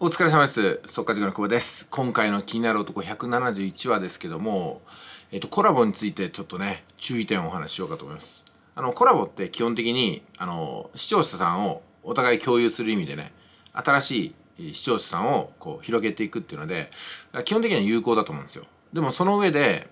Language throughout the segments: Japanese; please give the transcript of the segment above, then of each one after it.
お疲れ様です。速稼塾の久保です。今回の気になる男171話ですけども、えっと、コラボについてちょっとね、注意点をお話ししようかと思います。あの、コラボって基本的に、あの、視聴者さんをお互い共有する意味でね、新しい視聴者さんをこう広げていくっていうので、基本的には有効だと思うんですよ。でもその上で、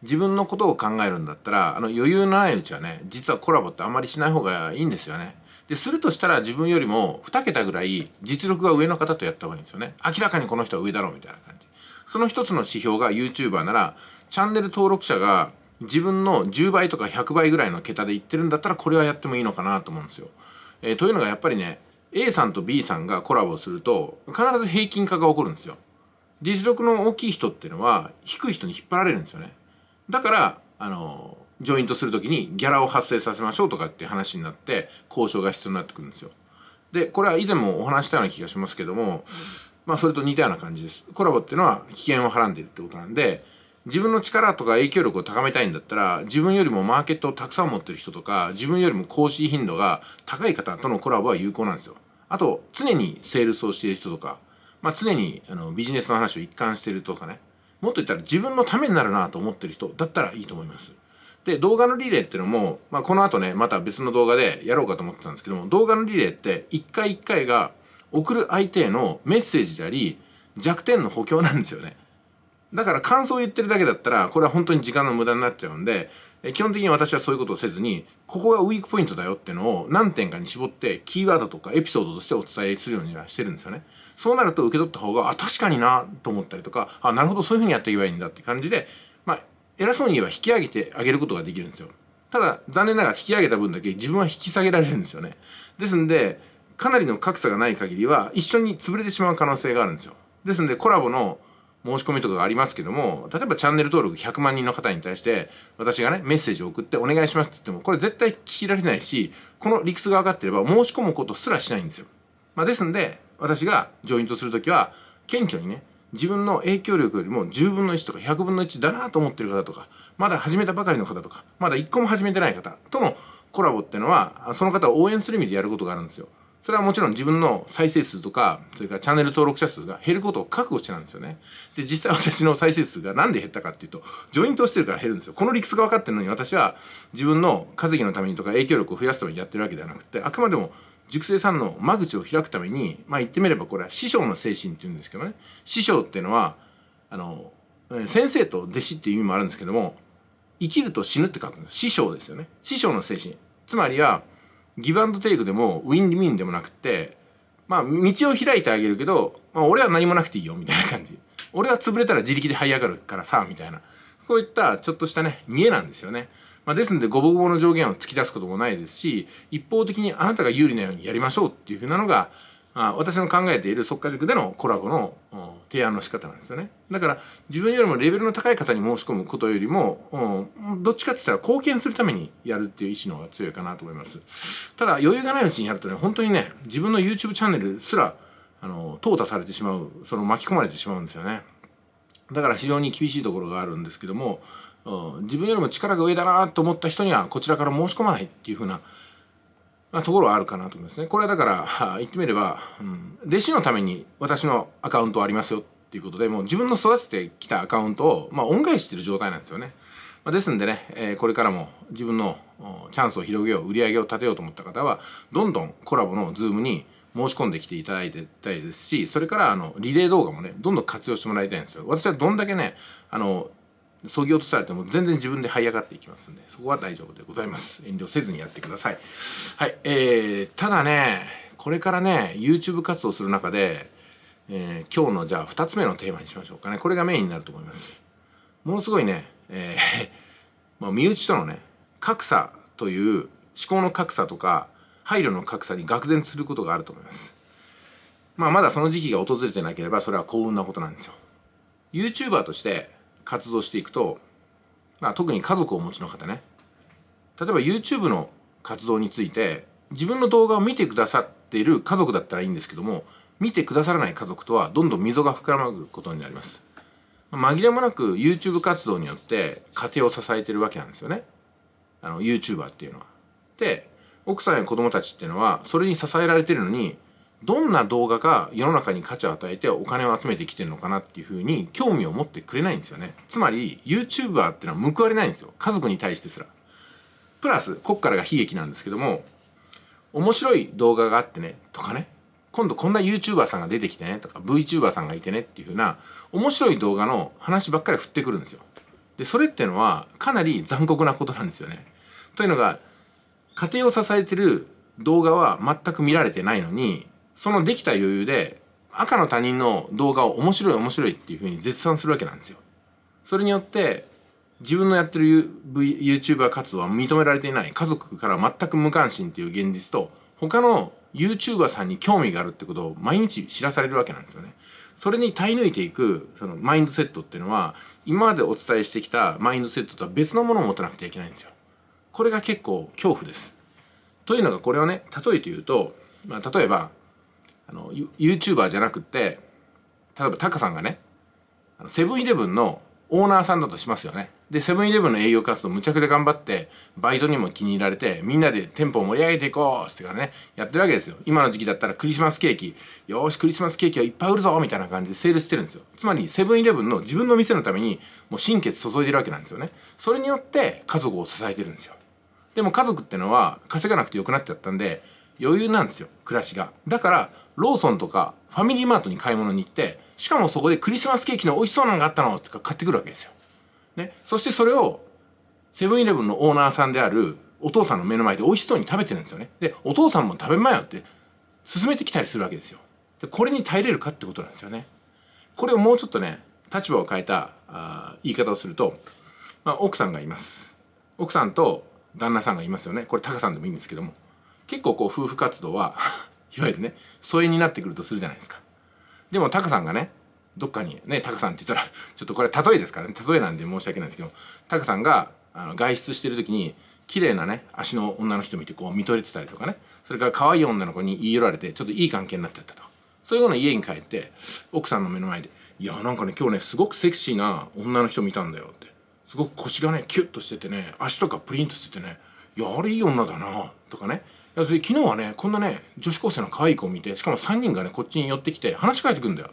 自分のことを考えるんだったら、あの余裕のないうちはね、実はコラボってあんまりしない方がいいんですよね。でするとしたら自分よりも2桁ぐらい実力が上の方とやった方がいいんですよね明らかにこの人は上だろうみたいな感じその一つの指標が YouTuber ならチャンネル登録者が自分の10倍とか100倍ぐらいの桁でいってるんだったらこれはやってもいいのかなと思うんですよ、えー、というのがやっぱりね A さんと B さんがコラボすると必ず平均化が起こるんですよ実力の大きい人っていうのは低い人に引っ張られるんですよねだからあのジョイントする時にギャラを発生させましょうとかって話になって交渉が必要になってくるんですよ。で、これは以前もお話したような気がしますけども、まあそれと似たような感じです。コラボっていうのは危険をはらんでいるってことなんで、自分の力とか影響力を高めたいんだったら、自分よりもマーケットをたくさん持ってる人とか、自分よりも更新頻度が高い方とのコラボは有効なんですよ。あと、常にセールスをしている人とか、まあ、常にあのビジネスの話を一貫しているとかね、もっと言ったら自分のためになるなと思ってる人だったらいいと思います。で、動画のリレーっていうのも、まあ、この後ね、また別の動画でやろうかと思ってたんですけども、動画のリレーって、一回一回が送る相手へのメッセージであり、弱点の補強なんですよね。だから感想を言ってるだけだったら、これは本当に時間の無駄になっちゃうんで、基本的に私はそういうことをせずに、ここがウィークポイントだよっていうのを何点かに絞って、キーワードとかエピソードとしてお伝えするようにはしてるんですよね。そうなると受け取った方が、あ、確かになと思ったりとか、あ、なるほど、そういうふうにやっていけばいいんだって感じで、偉そうに言えば引き上げてあげることができるんですよ。ただ、残念ながら引き上げた分だけ自分は引き下げられるんですよね。ですんで、かなりの格差がない限りは一緒に潰れてしまう可能性があるんですよ。ですんで、コラボの申し込みとかがありますけども、例えばチャンネル登録100万人の方に対して、私がね、メッセージを送ってお願いしますって言っても、これ絶対聞きられないし、この理屈が分かってれば申し込むことすらしないんですよ。まあ、ですんで、私がジョイントするときは、謙虚にね、自分の影響力よりも10分の1とか100分の1だなと思ってる方とか、まだ始めたばかりの方とか、まだ1個も始めてない方とのコラボってのは、その方を応援する意味でやることがあるんですよ。それはもちろん自分の再生数とか、それからチャンネル登録者数が減ることを覚悟してなんですよね。で、実際私の再生数がなんで減ったかっていうと、ジョイントしてるから減るんですよ。この理屈が分かってるのに私は自分の稼ぎのためにとか影響力を増やすためにやってるわけではなくて、あくまでも熟成さんの間口を開くために、まあ言ってみればこれは師匠の精神って言うんですけどね、師匠っていうのは、あの、先生と弟子っていう意味もあるんですけども、生きると死ぬって書くんです。師匠ですよね。師匠の精神。つまりは、ギブアンドテイクでも、ウィンミンでもなくて、まあ、道を開いてあげるけど、まあ、俺は何もなくていいよ、みたいな感じ。俺は潰れたら自力で這い上がるからさ、みたいな。こういったちょっとしたね、見えなんですよね。まあ、ですので、ごぼごぼの上限を突き出すこともないですし、一方的にあなたが有利なようにやりましょうっていうふうなのが、あ私の考えている即価塾でのコラボの提案の仕方なんですよね。だから自分よりもレベルの高い方に申し込むことよりも、うん、どっちかって言ったら貢献するためにやるっていう意思の方が強いかなと思います。ただ余裕がないうちにやるとね、本当にね、自分の YouTube チャンネルすら、あの、淘汰されてしまう、その巻き込まれてしまうんですよね。だから非常に厳しいところがあるんですけども、うん、自分よりも力が上だなと思った人にはこちらから申し込まないっていうふうな、まあ、ところはあるかなと思いますね。これはだから 言ってみれば、うん、弟子のために私のアカウントはありますよっていうことでもう自分の育ててきたアカウントを、まあ、恩返ししてる状態なんですよね。まあ、ですんでね、えー、これからも自分のチャンスを広げよう売り上げを立てようと思った方はどんどんコラボのズームに申し込んできていただいてたいですし、それからあのリレー動画もね、どんどん活用してもらいたいんですよ。私はどんだけね、あの削ぎ落とされても全然自分で這い上がっていきますんで、そこは大丈夫でございます。遠慮せずにやってください。はい。えー、ただね、これからね、YouTube 活動する中で、えー、今日のじゃあ2つ目のテーマにしましょうかね。これがメインになると思います。ものすごいね、えー、まあ、身内とのね、格差という思考の格差とか、配慮の格差に愕然することがあると思います。まあ、まだその時期が訪れてなければ、それは幸運なことなんですよ。YouTuber として、活動していくと、まあ、特に家族をお持ちの方ね例えば YouTube の活動について自分の動画を見てくださっている家族だったらいいんですけども見てくださらない家族とはどんどん溝が膨らまることになります紛れもなく YouTube 活動によって家庭を支えているわけなんですよねあの YouTuber っていうのはで奥さんや子供たちっていうのはそれに支えられているのにどんな動画が世の中に価値を与えてお金を集めてきてるのかなっていうふうに興味を持ってくれないんですよね。つまり YouTuber ってのは報われないんですよ。家族に対してすら。プラス、こっからが悲劇なんですけども、面白い動画があってね、とかね、今度こんな YouTuber さんが出てきてね、とか VTuber さんがいてねっていうふうな、面白い動画の話ばっかり振ってくるんですよ。で、それってのはかなり残酷なことなんですよね。というのが、家庭を支えてる動画は全く見られてないのに、そのできた余裕で赤の他人の動画を面白い面白いっていうふうに絶賛するわけなんですよ。それによって自分のやってる YouTuber 活動は認められていない家族から全く無関心っていう現実と他の YouTuber さんに興味があるってことを毎日知らされるわけなんですよね。それに耐え抜いていくそのマインドセットっていうのは今までお伝えしてきたマインドセットとは別のものを持たなくてはいけないんですよ。これが結構恐怖です。というのがこれをね例えて言うと、まあ、例えばあの YouTuber じゃなくって例えばタカさんがねセブンイレブンのオーナーさんだとしますよねでセブンイレブンの営業活動むちゃくちゃ頑張ってバイトにも気に入られてみんなで店舗を盛り上げていこうってからねやってるわけですよ今の時期だったらクリスマスケーキよしクリスマスケーキはいっぱい売るぞみたいな感じでセールしてるんですよつまりセブンイレブンの自分の店のためにもう心血注いでるわけなんですよねそれによって家族を支えてるんですよでも家族ってのは稼がなくてよくなっちゃったんで余裕なんですよ暮らしがだからローソンとかファミリーマートに買い物に行ってしかもそこでクリスマスケーキの美味しそうなのがあったのとか買ってくるわけですよ。ね、そしてそれをセブンイレブンのオーナーさんであるお父さんの目の前で美味しそうに食べてるんですよね。でお父さんも食べまよって勧めてきたりするわけですよ。でこれに耐えれるかってことなんですよね。これをもうちょっとね立場を変えたあ言い方をすると、まあ、奥さんがいます。奥さんと旦那さんがいますよね。これタカさんでもいいんですけども結構こう夫婦活動はいわゆるね疎遠になってくるとするじゃないですかでもタカさんがねどっかにねタカさんって言ったら ちょっとこれ例えですからね例えなんで申し訳ないんですけどタカさんがあの外出してる時に綺麗なね足の女の人見てこう見とれてたりとかねそれから可愛い女の子に言い寄られてちょっといい関係になっちゃったとそういううな家に帰って奥さんの目の前で「いやなんかね今日ねすごくセクシーな女の人見たんだよ」ってすごく腰がねキュッとしててね足とかプリンとしててね「いやあれいい女だな」とかね昨日はねこんなね女子高生の可愛い子を見てしかも3人がねこっちに寄ってきて話し返ってくんだよ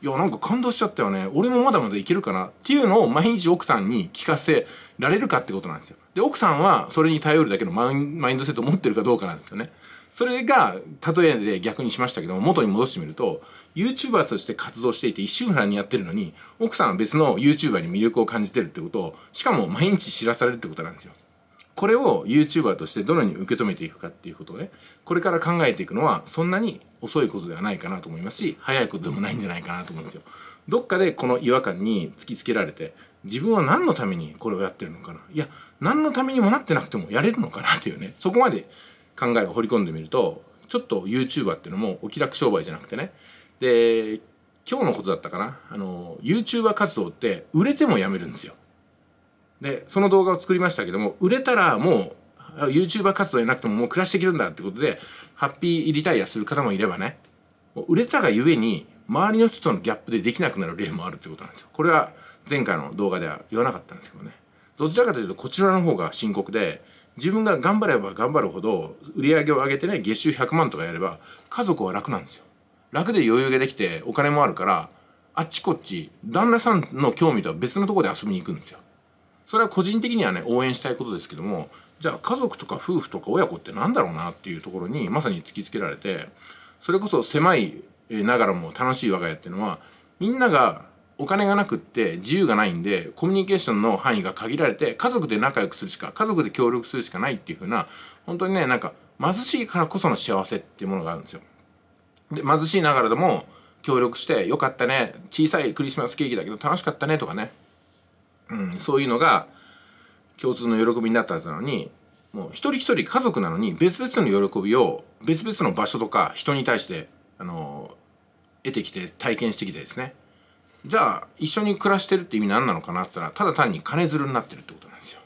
いやなんか感動しちゃったよね俺もまだまだいけるかなっていうのを毎日奥さんに聞かせられるかってことなんですよで奥さんはそれに頼るだけのマインドセットを持ってるかどうかなんですよねそれが例えで逆にしましたけども元に戻してみると YouTuber として活動していて一週間にやってるのに奥さんは別の YouTuber に魅力を感じてるってことをしかも毎日知らされるってことなんですよこれを YouTuber としてどのように受け止めていくかっていうことをね、これから考えていくのはそんなに遅いことではないかなと思いますし、早いことでもないんじゃないかなと思うんですよ。どっかでこの違和感に突きつけられて、自分は何のためにこれをやってるのかな。いや、何のためにもなってなくてもやれるのかなっていうね、そこまで考えを掘り込んでみると、ちょっと YouTuber っていうのもお気楽商売じゃなくてね、で、今日のことだったかな。あの、YouTuber 活動って売れてもやめるんですよ。でその動画を作りましたけども売れたらもう YouTuber 活動じゃなくてももう暮らしていけるんだってことでハッピーリタイアする方もいればね売れたがゆえに周りの人とのギャップでできなくなる例もあるってことなんですよ。これは前回の動画では言わなかったんですけどね。どちらかというとこちらの方が深刻で自分が頑張れば頑張るほど売り上げを上げてね月収100万とかやれば家族は楽なんですよ。楽で余裕ができてお金もあるからあっちこっち旦那さんの興味とは別のとこで遊びに行くんですよ。それは個人的にはね応援したいことですけどもじゃあ家族とか夫婦とか親子って何だろうなっていうところにまさに突きつけられてそれこそ狭いながらも楽しい我が家っていうのはみんながお金がなくって自由がないんでコミュニケーションの範囲が限られて家族で仲良くするしか家族で協力するしかないっていう風な本当にねなんか貧しいからこその幸せっていうものがあるんですよ。で貧しいながらでも協力して「よかったね小さいクリスマスケーキだけど楽しかったね」とかねうん、そういうのが共通の喜びになったはずなのにもう一人一人家族なのに別々の喜びを別々の場所とか人に対してあの得てきて体験してきてですねじゃあ一緒に暮らしてるって意味何なのかなって言ったらただ単に金づるになってるってことなんですよ。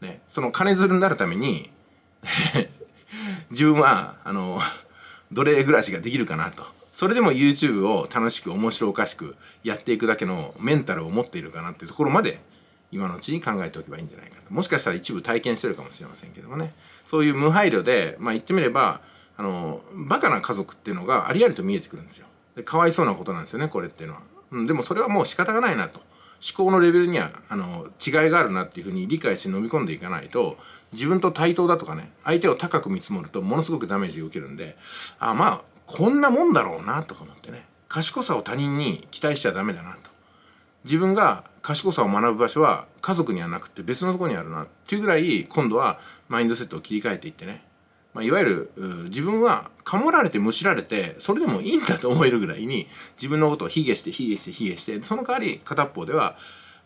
ね、その金づるになるために 自分はあの奴隷暮らしができるかなとそれでも YouTube を楽しく面白おかしくやっていくだけのメンタルを持っているかなっていうところまで今のうちに考えておけばいいんじゃないかともしかしたら一部体験してるかもしれませんけどもねそういう無配慮で、まあ、言ってみればあのバカな家族っていうのがありありと見えてくるんですよでかわいそうなことなんですよねこれっていうのは、うん、でもそれはもう仕方がないなと思考のレベルにはあの違いがあるなっていうふうに理解して飲み込んでいかないと自分と対等だとかね相手を高く見積もるとものすごくダメージを受けるんであまあこんなもんだろうなとか思ってね賢さを他人に期待しちゃダメだなと自分が賢さを学ぶ場所は家族にはなくて別のとこにあるなっていうぐらい今度はマインドセットを切り替えていってね、まあ、いわゆる自分はかもられてむしられてそれでもいいんだと思えるぐらいに自分のことを卑下して卑下して卑下してその代わり片方では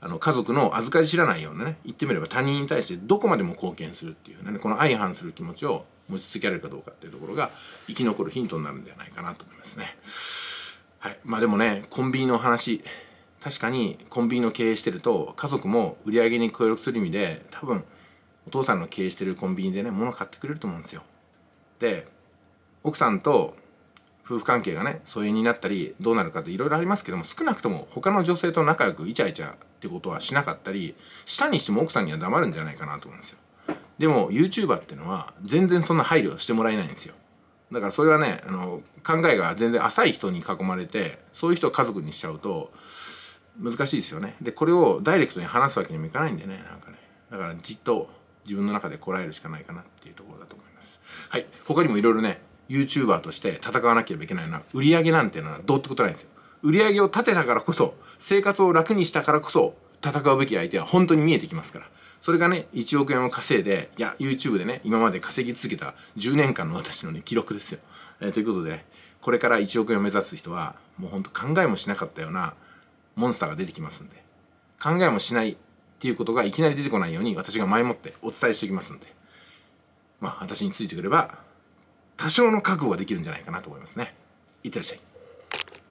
あの家族の預かり知らないようなね言ってみれば他人に対してどこまでも貢献するっていうねこの相反する気持ちを持ち続けられるかどうかっていうところが生き残るヒントになるんではないかなと思いますね。はい、まあでもねコンビニの話確かにコンビニの経営してると家族も売り上げに協力する意味で多分お父さんの経営してるコンビニでね物買ってくれると思うんですよで奥さんと夫婦関係がね疎遠になったりどうなるかっていろいろありますけども少なくとも他の女性と仲良くイチャイチャってことはしなかったりしたにしても奥さんには黙るんじゃないかなと思うんですよでも YouTuber ってのは全然そんな配慮してもらえないんですよだからそれはねあの考えが全然浅い人に囲まれてそういう人を家族にしちゃうと難しいですよねでこれをダイレクトに話すわけにもいかないんでねなんかねだからじっと自分の中でこらえるしかないかなっていうところだと思いますはい他にもいろいろね YouTuber として戦わなければいけないのは売り上げなんていうのはどうってことないんですよ売り上げを立てたからこそ生活を楽にしたからこそ戦うべき相手は本当に見えてきますからそれがね1億円を稼いでいや YouTube でね今まで稼ぎ続けた10年間の私のね記録ですよ、えー、ということで、ね、これから1億円を目指す人はもうほんと考えもしなかったようなモンスターが出てきますんで考えもしないっていうことがいきなり出てこないように私が前もってお伝えしておきますんでまあ私についてくれば多少の覚悟はできるんじゃないかなと思いますねいってらっしゃい